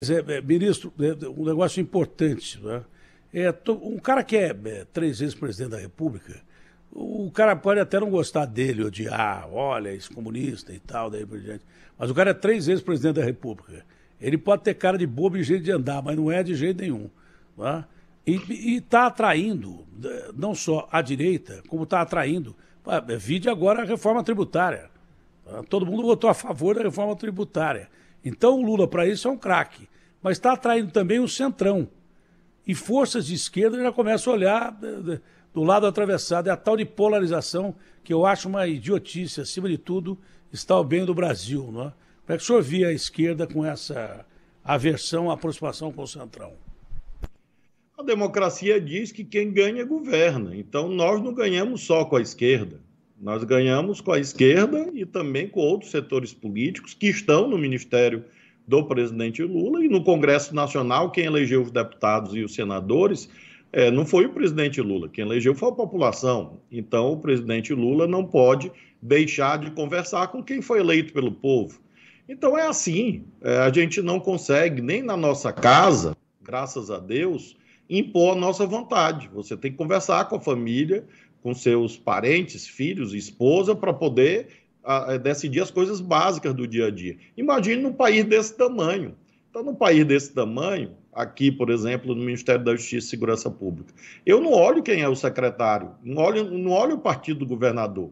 É, ministro, é um negócio importante. Né? É, um cara que é, é, três vezes presidente da República, o cara pode até não gostar dele, odiar, olha, esse comunista e tal, daí por diante. Mas o cara é três vezes presidente da República. Ele pode ter cara de bobo e jeito de andar, mas não é de jeito nenhum. Né? E está atraindo, né, não só a direita, como está atraindo. É, vide agora a reforma tributária. Né? Todo mundo votou a favor da reforma tributária. Então o Lula, para isso, é um craque. Mas está atraindo também o centrão. E forças de esquerda já começam a olhar eh, do lado atravessado. É a tal de polarização que eu acho uma idiotice. Acima de tudo, está o bem do Brasil. Não é? Como é que o senhor via a esquerda com essa aversão à aproximação com o centrão? A democracia diz que quem ganha governa. Então nós não ganhamos só com a esquerda. Nós ganhamos com a esquerda e também com outros setores políticos que estão no Ministério do presidente Lula e no Congresso Nacional quem elegeu os deputados e os senadores é, não foi o presidente Lula, quem elegeu foi a população. Então o presidente Lula não pode deixar de conversar com quem foi eleito pelo povo. Então é assim, é, a gente não consegue nem na nossa casa, graças a Deus, impor a nossa vontade. Você tem que conversar com a família, com seus parentes, filhos, esposa, para poder a, ah, eh, decidir as coisas básicas do dia a dia. Imagine num país desse tamanho. Então, num país desse tamanho, aqui, por exemplo, no Ministério da Justiça e Segurança Pública, eu não olho quem é o secretário, não olho, não olho o partido do governador.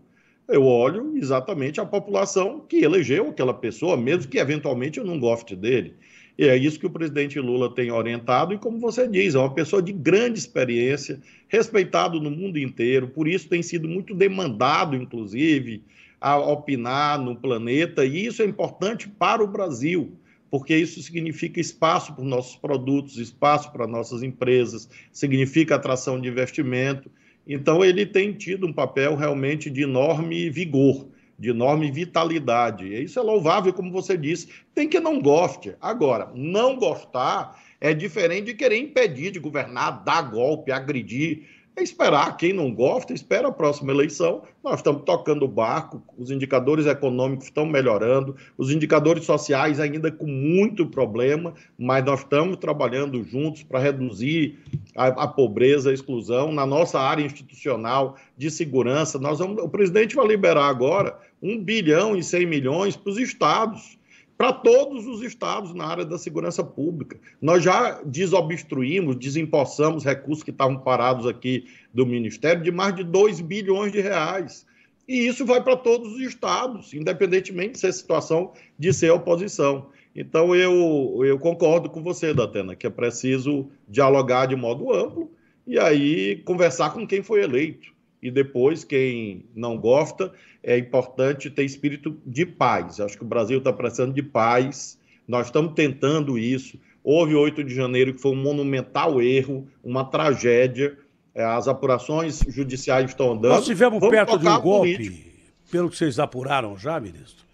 Eu olho exatamente a população que elegeu aquela pessoa, mesmo que eventualmente eu não goste dele. E é isso que o presidente Lula tem orientado, e como você diz, é uma pessoa de grande experiência, respeitado no mundo inteiro, por isso tem sido muito demandado, inclusive, a opinar no planeta, e isso é importante para o Brasil, porque isso significa espaço para nossos produtos, espaço para nossas empresas, significa atração de investimento. Então, ele tem tido um papel realmente de enorme vigor de enorme vitalidade. E isso é louvável, como você disse. Tem que não goste. Agora, não gostar é diferente de querer impedir de governar, dar golpe, agredir. É esperar. Quem não gosta, espera a próxima eleição. Nós estamos tocando o barco, os indicadores econômicos estão melhorando, os indicadores sociais ainda com muito problema, mas nós estamos trabalhando juntos para reduzir a, a, pobreza, a exclusão. Na nossa área institucional de segurança, nós vamos, o presidente vai liberar agora 1 bilhão e 100 milhões para os estados, para todos os estados na área da segurança pública. Nós já desobstruímos, desempossamos recursos que estavam parados aqui do Ministério de mais de 2 bilhões de reais. E isso vai para todos os estados, independentemente de ser é situação de ser oposição. Então, eu, eu concordo com você, Datena, que é preciso dialogar de modo amplo e aí conversar com quem foi eleito e depois quem não gosta, é importante ter espírito de paz. Acho que o Brasil está precisando de paz, nós estamos tentando isso. Houve 8 de janeiro que foi um monumental erro, uma tragédia. É, as apurações judiciais estão andando. Nós tivemos Vamos perto de um golpe, pelo que vocês apuraram já, ministro?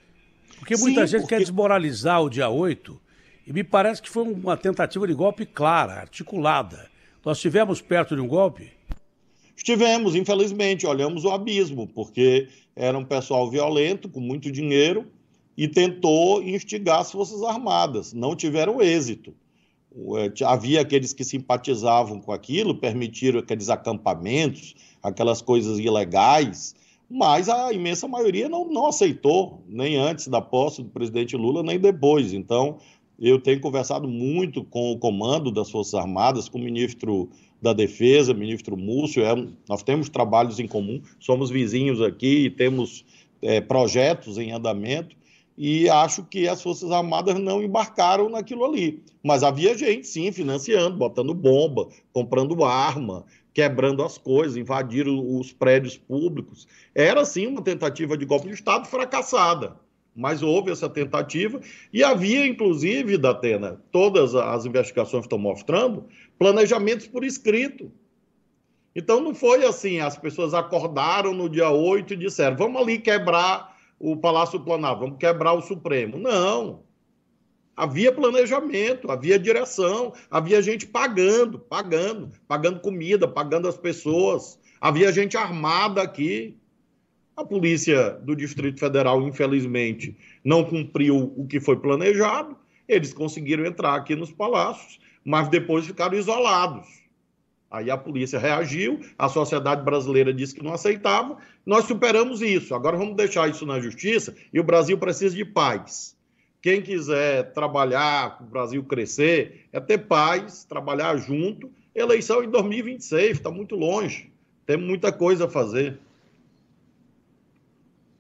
Porque muita Sim, gente porque... quer desmoralizar o dia 8 e me parece que foi uma tentativa de golpe clara, articulada. Nós tivemos perto de um golpe? Estivemos, infelizmente, olhamos o abismo, porque era um pessoal violento, com muito dinheiro, e tentou instigar as Forças Armadas. Não tiveram êxito. Eh, havia aqueles que simpatizavam com aquilo, permitiram aqueles acampamentos, aquelas coisas ilegais, mas a imensa maioria não, não aceitou, nem antes da posse do presidente Lula, nem depois. Então, eu tenho conversado muito com o comando das Forças Armadas, com o ministro da Defesa, ministro Múcio. É nós temos trabalhos em comum, somos vizinhos aqui, temos é, projetos em andamento e acho que as Forças Armadas não embarcaram naquilo ali. Mas havia gente, sim, financiando, botando bomba, comprando arma, quebrando as coisas, invadiram os prédios públicos. Era, sim, uma tentativa de golpe de Estado fracassada mas houve essa tentativa e havia, inclusive, da Atena, todas as investigações estão mostrando, planejamentos por escrito. Então não foi assim, as pessoas acordaram no dia 8 e disseram: vamos ali quebrar o Palácio Planalto, vamos quebrar o Supremo. Não. Havia planejamento, havia direção, havia gente pagando, pagando, pagando comida, pagando as pessoas, havia gente armada aqui. A polícia do Distrito Federal, infelizmente, não cumpriu o que foi planejado. Eles conseguiram entrar aqui nos palácios, mas depois ficaram isolados. Aí a polícia reagiu, a sociedade brasileira disse que não aceitava. Nós superamos isso. Agora vamos deixar isso na justiça e o Brasil precisa de paz. Quem quiser trabalhar, o Brasil crescer, é ter paz, trabalhar junto. Eleição em 2026, está muito longe. Tem muita coisa a fazer.